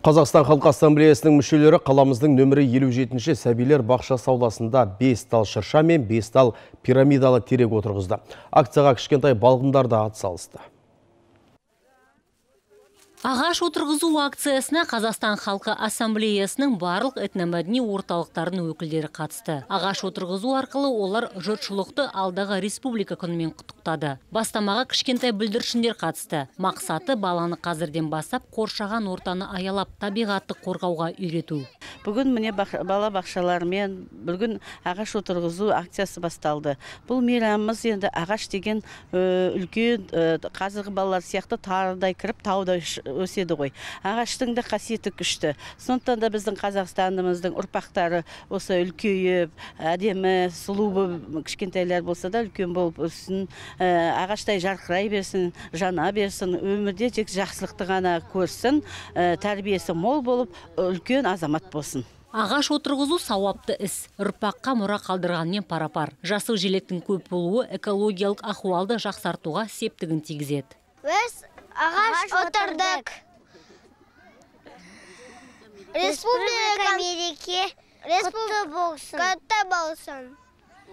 Қазақстан Халқы Ассамблеясының мүшелері қаламыздың нөмірі 57-ші сәбилер бақша сауласында 5 тал шырша мен 5 тал пирамидалы терек отырғызды. Акцияға кішкентай балғындар да атсалысты. Ағаш отырғызу акциясына Қазақстан халқы ассамблеясының барлық этномәдени орталықтарының өкілдері қатысты. Ағаш отырғызу арқылы олар жұртшылықты алдағы республика күнімен құттықтады. Бастамаға кішкентай бүлдіршіндер қатысты. Мақсаты баланы қазірден бастап қоршаған ортаны аялап табиғатты қорғауға үйрету бүгін міне бала бақшалармен бүгін ағаш отырғызу акциясы басталды бұл мейрамымыз енді ағаш деген үлкен қазіргі балалар сияқты тарыдай кіріп таудай өседі ғой ағаштың да қасиеті күшті сондықтан да біздің қазақстанымыздың ұрпақтары осы үлкейіп әдемі сұлу кішкентайлар болса да үлкен болып өссін ағаштай жарқырай берсін жана берсін өмірде тек жақсылықты ғана көрсін тәрбиесі мол болып үлкен азамат болсын Ағаш отырғызу сауапты іс. Ұрпаққа мұра қалдырғанмен пар Жасыл желектің көп болуы экологиялық ахуалды жақсартуға септігін тигізеді. Біз ағаш отырдық. Республика мереке құтты болсын. Құтты болсын.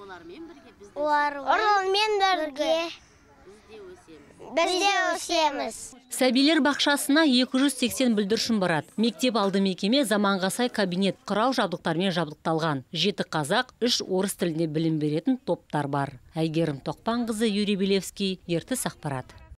Олармен бірге Олармен бірге бізде өсеміз сәбилер бақшасына 280 бүлдіршін барады мектеп алды мекеме заманға сай кабинет құрал жабдықтармен жабдықталған жеті қазақ үш орыс тілінде білім беретін топтар бар әйгерім тоқпанқызы юрий белевский ертіс ақпарат